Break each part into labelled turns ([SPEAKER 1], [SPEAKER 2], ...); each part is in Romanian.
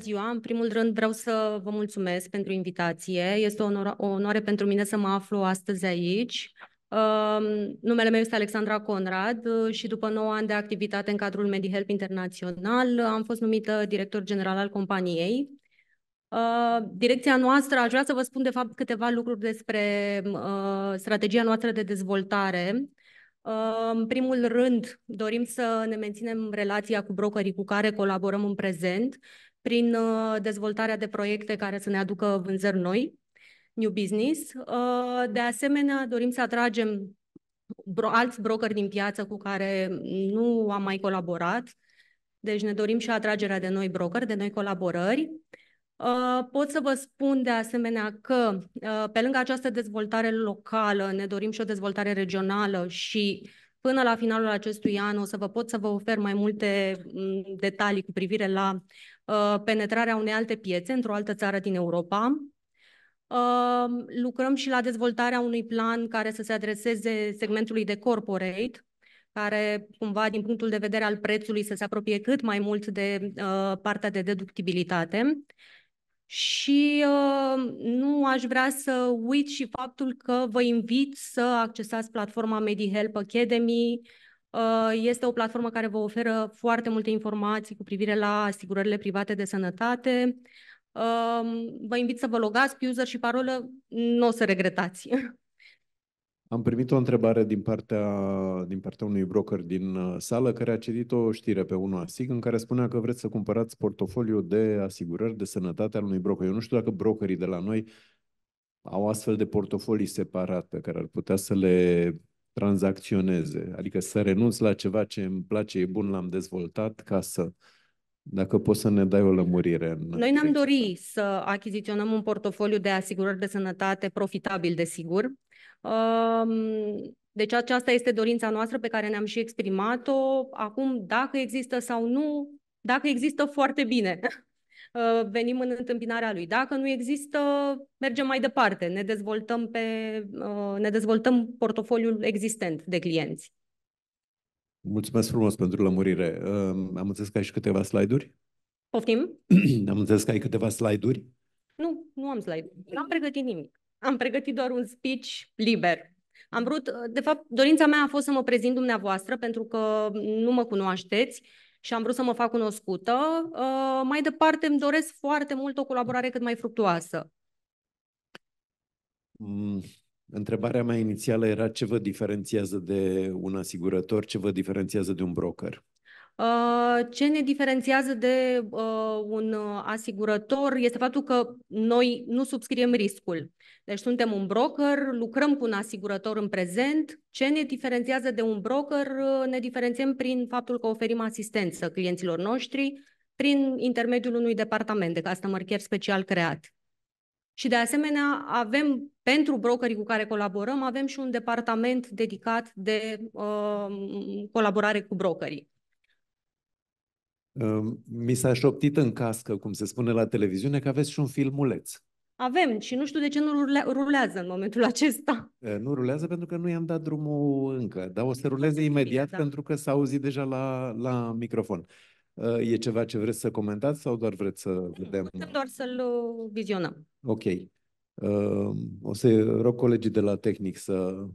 [SPEAKER 1] ziua! În primul rând vreau să vă mulțumesc pentru invitație. Este o onoare, o onoare pentru mine să mă aflu astăzi aici. Numele meu este Alexandra Conrad și după 9 ani de activitate în cadrul MediHelp Internațional am fost numită director general al companiei. Direcția noastră, aș vrea să vă spun de fapt câteva lucruri despre strategia noastră de dezvoltare. În primul rând, dorim să ne menținem relația cu brokerii cu care colaborăm în prezent prin uh, dezvoltarea de proiecte care să ne aducă vânzări noi, new business. Uh, de asemenea, dorim să atragem alți brokeri din piață cu care nu am mai colaborat, deci ne dorim și atragerea de noi brokeri, de noi colaborări. Uh, pot să vă spun de asemenea că pe lângă această dezvoltare locală ne dorim și o dezvoltare regională și Până la finalul acestui an o să vă pot să vă ofer mai multe mm, detalii cu privire la uh, penetrarea unei alte piețe într-o altă țară din Europa. Uh, lucrăm și la dezvoltarea unui plan care să se adreseze segmentului de corporate, care cumva din punctul de vedere al prețului să se apropie cât mai mult de uh, partea de deductibilitate. Și uh, nu aș vrea să uit și faptul că vă invit să accesați platforma MediHelp Academy. Uh, este o platformă care vă oferă foarte multe informații cu privire la asigurările private de sănătate. Um, vă invit să vă logați cu user și parolă, nu o să regretați.
[SPEAKER 2] Am primit o întrebare din partea, din partea unui broker din uh, sală care a citit o știre pe unul ASIG în care spunea că vreți să cumpărați portofoliu de asigurări de sănătate al unui broker. Eu nu știu dacă brokerii de la noi au astfel de portofolii separate care ar putea să le tranzacționeze, adică să renunț la ceva ce îmi place, e bun, l-am dezvoltat ca să... Dacă poți să ne dai o lămurire. În
[SPEAKER 1] Noi ne-am dorit să achiziționăm un portofoliu de asigurări de sănătate profitabil, desigur. Deci aceasta este dorința noastră pe care ne-am și exprimat-o. Acum, dacă există sau nu, dacă există, foarte bine. Uh, venim în întâmpinarea lui. Dacă nu există, mergem mai departe, ne dezvoltăm, pe, uh, ne dezvoltăm portofoliul existent de clienți.
[SPEAKER 2] Mulțumesc frumos pentru lămurire. Um, am înțeles că ai și câteva slide-uri? Poftim? Am înțeles că ai câteva slide-uri?
[SPEAKER 1] Nu, nu am slide-uri. Nu am pregătit nimic. Am pregătit doar un speech liber. Am vrut, uh, de fapt, dorința mea a fost să mă prezint dumneavoastră pentru că nu mă cunoașteți și am vrut să mă fac cunoscută. Uh, mai departe, îmi doresc foarte mult o colaborare cât mai fructuoasă.
[SPEAKER 2] Mm. Întrebarea mea inițială era ce vă diferențiază de un asigurător, ce vă diferențiază de un broker?
[SPEAKER 1] Uh, ce ne diferențiază de uh, un uh, asigurător este faptul că noi nu subscriem riscul. Deci suntem un broker, lucrăm cu un asigurător în prezent. Ce ne diferențiază de un broker? Ne diferențiem prin faptul că oferim asistență clienților noștri prin intermediul unui departament de customer care special creat. Și de asemenea, avem pentru brokerii cu care colaborăm, avem și un departament dedicat de uh, colaborare cu brokerii
[SPEAKER 2] mi s-a șoptit în cască, cum se spune la televiziune, că aveți și un filmuleț.
[SPEAKER 1] Avem și nu știu de ce nu rulează în momentul acesta.
[SPEAKER 2] Nu rulează pentru că nu i-am dat drumul încă, dar o să ruleze imediat da. pentru că s-a auzit deja la, la microfon. E ceva ce vreți să comentați sau doar vreți să vedem? Putem
[SPEAKER 1] doar să-l vizionăm.
[SPEAKER 2] Ok. O să rog colegii de la tehnic să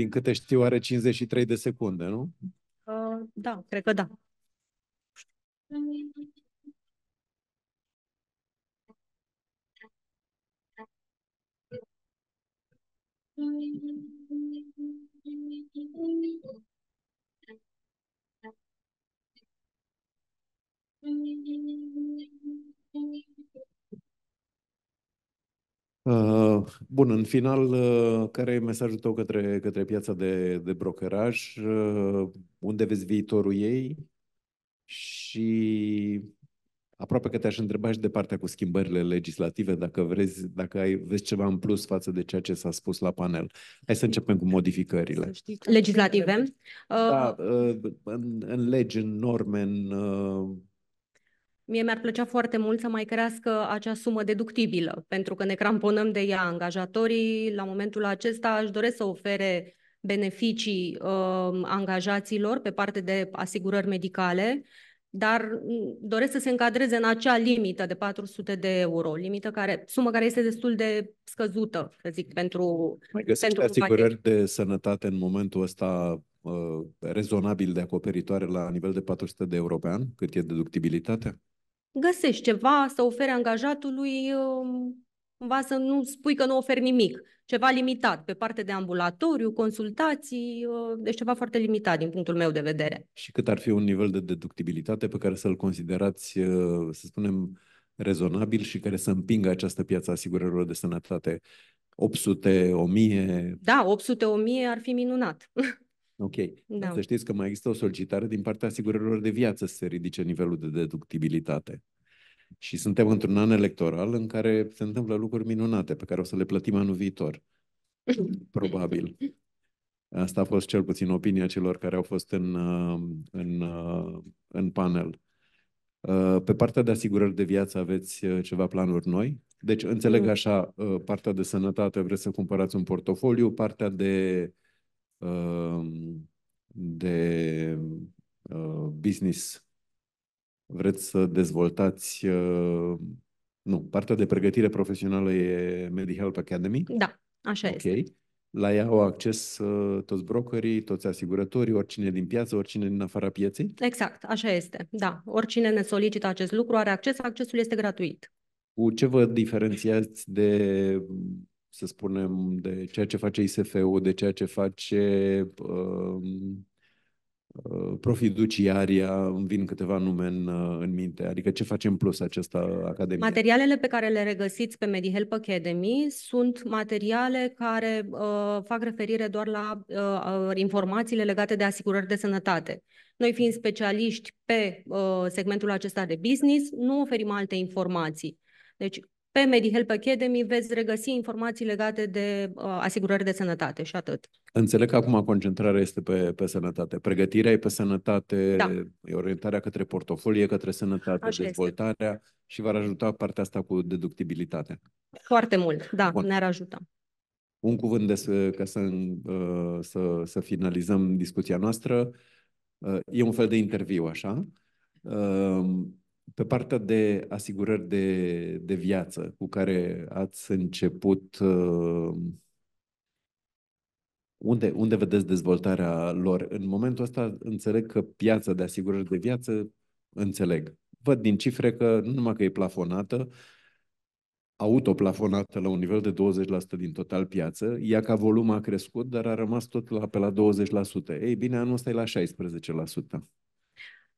[SPEAKER 2] din câte știu, are 53 de secunde, nu?
[SPEAKER 1] Uh, da, cred că da.
[SPEAKER 2] Uh, Bun, în final, uh, care e mesajul tău către, către piața de, de brokeraj? Uh, unde vezi viitorul ei? Și aproape că te-aș întreba și de partea cu schimbările legislative, dacă, vrezi, dacă ai, vezi ceva în plus față de ceea ce s-a spus la panel. Hai să începem cu modificările.
[SPEAKER 1] Legislative?
[SPEAKER 2] Da, uh, în, în legi, în norme, în
[SPEAKER 1] Mie mi-ar plăcea foarte mult să mai crească acea sumă deductibilă, pentru că ne cramponăm de ea. Angajatorii, la momentul acesta, aș doresc să ofere beneficii uh, angajaților pe parte de asigurări medicale, dar mm, doresc să se încadreze în acea limită de 400 de euro, limită care, sumă care este destul de scăzută, să zic, pentru... Mai pentru asigurări
[SPEAKER 2] de sănătate în momentul ăsta uh, rezonabil de acoperitoare la nivel de 400 de euro pe an, cât e deductibilitatea?
[SPEAKER 1] găsești ceva să oferi angajatului, um, cumva să nu spui că nu oferi nimic, ceva limitat, pe parte de ambulatoriu, consultații, uh, deci ceva foarte limitat din punctul meu de vedere.
[SPEAKER 2] Și cât ar fi un nivel de deductibilitate pe care să-l considerați, uh, să spunem, rezonabil și care să împingă această piață asigurărilor de sănătate 800, 1000?
[SPEAKER 1] Da, 800, 1000 ar fi minunat.
[SPEAKER 2] Ok. Da. Să știți că mai există o solicitare din partea asigurărilor de viață să se ridice nivelul de deductibilitate. Și suntem într-un an electoral în care se întâmplă lucruri minunate pe care o să le plătim anul viitor. Probabil. Asta a fost cel puțin opinia celor care au fost în, uh, în, uh, în panel. Uh, pe partea de asigurări de viață aveți ceva planuri noi? Deci înțeleg mm. așa, partea de sănătate vreți să cumpărați un portofoliu, partea de Ehm, de ehm, business vreți să dezvoltați... Ehm, nu, partea de pregătire profesională e MediHelp Academy? Da, așa okay. este. La ea au acces ă, toți brokerii, toți asigurătorii, oricine din piață, oricine din afara pieței?
[SPEAKER 1] Exact, așa este, da. Oricine ne solicită acest lucru are acces, accesul este gratuit.
[SPEAKER 2] Cu ce vă diferențiați de să spunem, de ceea ce face ISF-ul, de ceea ce face um, uh, uh, profiduciaria, îmi vin câteva nume în, uh, în minte, adică ce facem plus această academie? Materialele
[SPEAKER 1] pe care le regăsiți pe MediHelp Academy sunt materiale care uh, fac referire doar la uh, uh, informațiile legate de asigurări de sănătate. Noi fiind specialiști pe uh, segmentul acesta de business, nu oferim alte informații. Deci pe MediHelp Academy veți regăsi informații legate de uh, asigurări de sănătate și atât.
[SPEAKER 2] Înțeleg că acum concentrarea este pe, pe sănătate. Pregătirea e pe sănătate, da. e orientarea către portofolie, către sănătate, Așa dezvoltarea este. și va ajuta partea asta cu deductibilitatea.
[SPEAKER 1] Foarte mult, da, Bun. ne-ar ajuta.
[SPEAKER 2] Un cuvânt să, ca să, uh, să, să finalizăm discuția noastră. Uh, e un fel de interviu, așa. Um, pe partea de asigurări de, de viață cu care ați început, uh, unde, unde vedeți dezvoltarea lor? În momentul ăsta înțeleg că piața de asigurări de viață, înțeleg. Văd din cifre că nu numai că e plafonată, autoplafonată la un nivel de 20% din total piață. Ea ca volum a crescut, dar a rămas tot la, pe la 20%. Ei bine, anul ăsta e la 16%.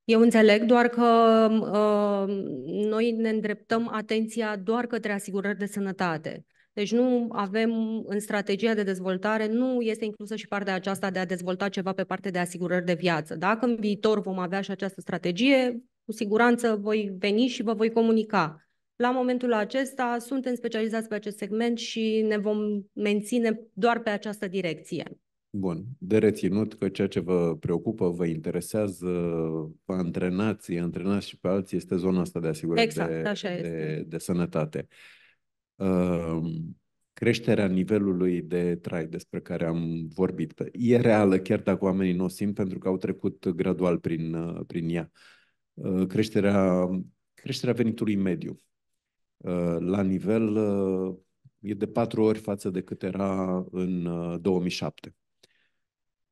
[SPEAKER 1] Eu înțeleg doar că uh, noi ne îndreptăm atenția doar către asigurări de sănătate. Deci nu avem în strategia de dezvoltare, nu este inclusă și partea aceasta de a dezvolta ceva pe partea de asigurări de viață. Dacă în viitor vom avea și această strategie, cu siguranță voi veni și vă voi comunica. La momentul acesta suntem specializați pe acest segment și ne vom menține doar pe această direcție.
[SPEAKER 2] Bun. De reținut că ceea ce vă preocupă, vă interesează, vă antrenați, antrenați și pe alții, este zona asta de asigurare exact, de, așa de, este. de sănătate. Uh, creșterea nivelului de trai despre care am vorbit e reală, chiar dacă oamenii nu o simt, pentru că au trecut gradual prin, prin ea. Uh, creșterea, creșterea venitului mediu uh, la nivel e de patru ori față de cât era în 2007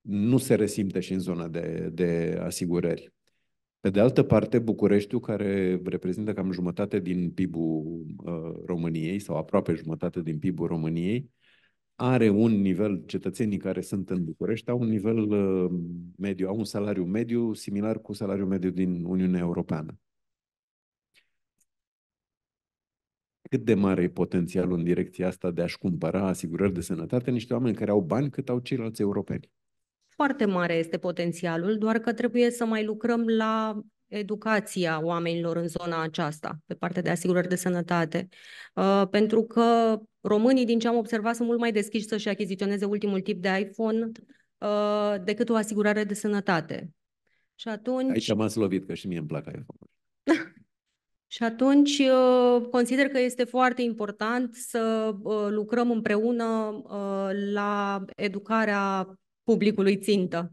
[SPEAKER 2] nu se resimte și în zona de, de asigurări. Pe de altă parte, Bucureștiul, care reprezintă cam jumătate din PIB-ul uh, României sau aproape jumătate din PIB-ul României, are un nivel, cetățenii care sunt în București au un nivel uh, mediu, au un salariu mediu similar cu salariul mediu din Uniunea Europeană. Cât de mare e potențialul în direcția asta de a-și cumpăra asigurări de sănătate niște oameni care au bani cât au ceilalți europeni?
[SPEAKER 1] Foarte mare este potențialul, doar că trebuie să mai lucrăm la educația oamenilor în zona aceasta, pe partea de asigurări de sănătate. Uh, pentru că românii, din ce am observat, sunt mult mai deschiși să-și achiziționeze ultimul tip de iPhone uh, decât o asigurare de sănătate. Și atunci... Aici m-am
[SPEAKER 2] slovit, că și mie îmi plac iPhone-uri.
[SPEAKER 1] și atunci uh, consider că este foarte important să uh, lucrăm împreună uh, la educarea publicului țintă?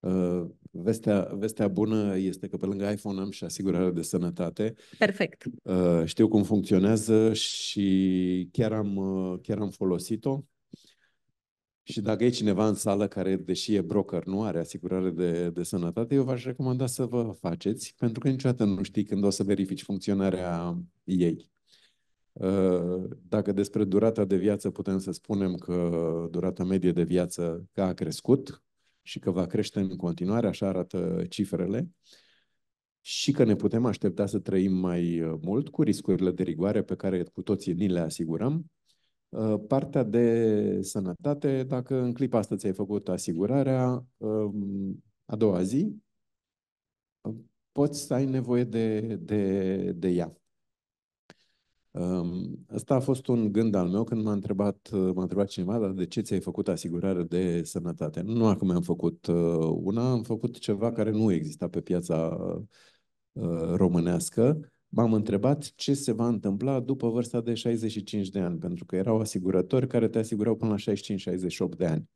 [SPEAKER 2] Uh, vestea, vestea bună este că pe lângă iPhone am și asigurare de sănătate. Perfect. Uh, știu cum funcționează și chiar am, uh, chiar am folosit-o. Și dacă e cineva în sală care, deși e broker, nu are asigurare de, de sănătate, eu v-aș recomanda să vă faceți, pentru că niciodată nu știi când o să verifici funcționarea ei. Dacă despre durata de viață putem să spunem că durata medie de viață că a crescut și că va crește în continuare, așa arată cifrele, și că ne putem aștepta să trăim mai uh, mult cu riscurile de rigoare pe care cu toții ni le asigurăm, uh, Partea de sănătate, dacă în clipa asta ți-ai făcut asigurarea, um, a doua zi, uh, poți să ai nevoie de, de, de ea. Asta a fost un gând al meu când m-a întrebat, m-a întrebat cineva, dar de ce ți-ai făcut asigurare de sănătate? Nu acum am făcut uh, una, am făcut ceva care nu exista pe piața uh, românească. M-am întrebat ce se va întâmpla după vârsta de 65 de ani, pentru că erau asigurători care te asigurau până la 65-68 de ani.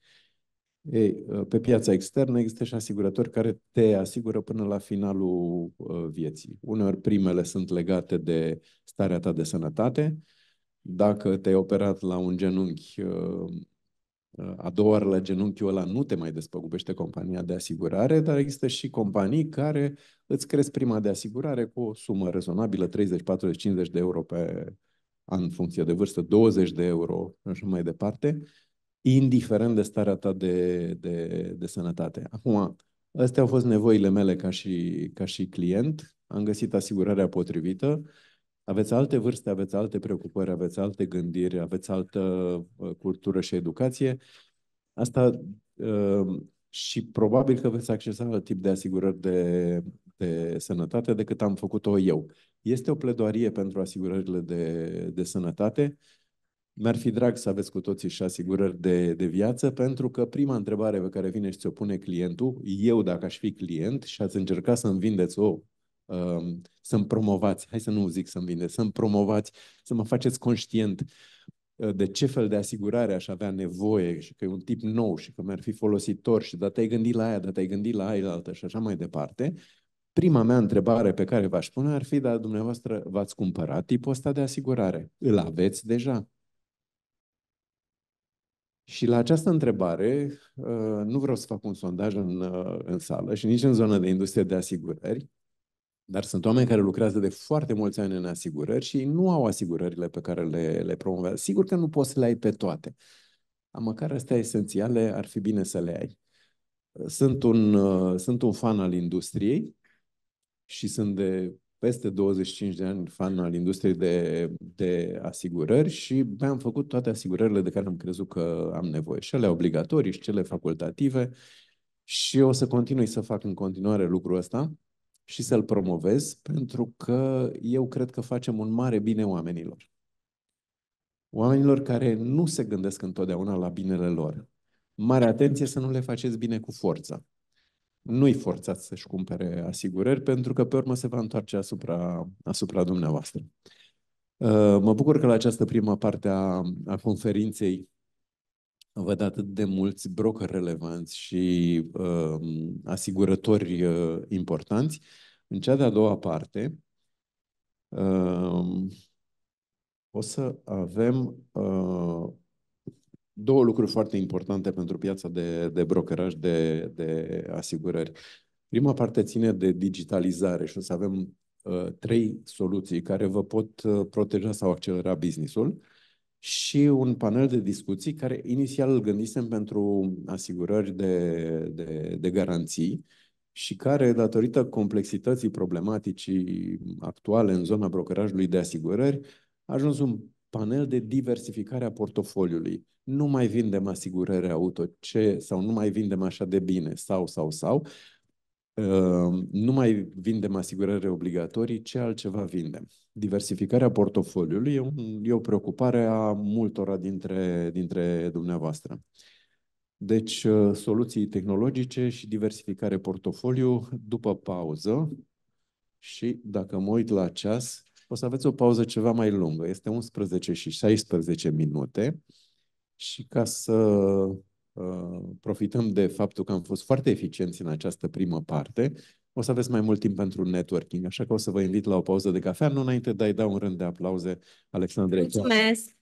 [SPEAKER 2] Ei, uh, pe piața externă există și asigurători care te asigură până la finalul uh, vieții. Uneori primele sunt legate de starea ta de sănătate. Dacă te-ai operat la un genunchi, uh, a doua oară la genunchiul ăla nu te mai despăgubește compania de asigurare, dar există și companii care îți cresc prima de asigurare cu o sumă rezonabilă, 30, 40, 50 de euro pe an în funcție de vârstă, 20 de euro și mai departe, indiferent de starea ta de, de, de sănătate. Acum, astea au fost nevoile mele ca și, ca și client, am găsit asigurarea potrivită, aveți alte vârste, aveți alte preocupări, aveți alte gândiri, aveți altă uh, cultură și educație. Asta uh, și probabil că veți accesa la tip de asigurări de, de sănătate decât am făcut-o eu. Este o pledoarie pentru asigurările de, de sănătate mi-ar fi drag să aveți cu toții și asigurări de, de viață, pentru că prima întrebare pe care vine și ți-o pune clientul, eu dacă aș fi client și ați încerca să-mi vindeți o oh, um, să-mi promovați, hai să nu zic să-mi vindeți, să-mi promovați, să mă faceți conștient uh, de ce fel de asigurare aș avea nevoie și că e un tip nou și că mi-ar fi folositor și dar te-ai gândit la aia, dar te-ai gândit la aia altă și așa mai departe, prima mea întrebare pe care v-aș pune ar fi, dar dumneavoastră v-ați cumpărat tipul ăsta de asigurare? Îl aveți deja? Și la această întrebare, uh, nu vreau să fac un sondaj în, uh, în sală și nici în zona de industrie de asigurări, dar sunt oameni care lucrează de foarte mulți ani în asigurări și nu au asigurările pe care le, le promovează. Sigur că nu poți să le ai pe toate. A măcar astea esențiale ar fi bine să le ai. Sunt un, uh, sunt un fan al industriei și sunt de peste 25 de ani fan al industriei de, de asigurări și mi-am făcut toate asigurările de care am crezut că am nevoie. Și ale obligatorii și cele facultative. Și o să continui să fac în continuare lucrul ăsta și să-l promovez, pentru că eu cred că facem un mare bine oamenilor. Oamenilor care nu se gândesc întotdeauna la binele lor. Mare atenție să nu le faceți bine cu forța nu-i forțați să-și cumpere asigurări, pentru că pe urmă se va întoarce asupra, asupra dumneavoastră. Uh, mă bucur că la această primă parte a, a conferinței văd atât de mulți broker relevanți și uh, asigurători uh, importanți. În cea de-a doua parte uh, o să avem uh, două lucruri foarte importante pentru piața de, de brokeraj, de, de asigurări. Prima parte ține de digitalizare și o să avem uh, trei soluții care vă pot uh, proteja sau accelera businessul și un panel de discuții care inițial îl gândisem pentru asigurări de, de, de garanții și care, datorită complexității problematicii actuale în zona brokerajului de asigurări, a ajuns un panel de diversificare a portofoliului. Nu mai vindem asigurări auto ce, sau nu mai vindem așa de bine, sau, sau, sau. Ehm, nu mai vindem asigurări obligatorii, ce altceva vindem? Diversificarea portofoliului e, un, e o preocupare a multora dintre, dintre dumneavoastră. Deci, ă, soluții tehnologice și diversificare portofoliu după pauză și dacă mă uit la ceas, o să aveți o pauză ceva mai lungă. Este 11 și 16 minute. Și ca să uh, profităm de faptul că am fost foarte eficienți în această primă parte, o să aveți mai mult timp pentru networking, așa că o să vă invit la o pauză de cafea, nu înainte de a-i da un rând de aplauze Alexandre. Mulțumesc!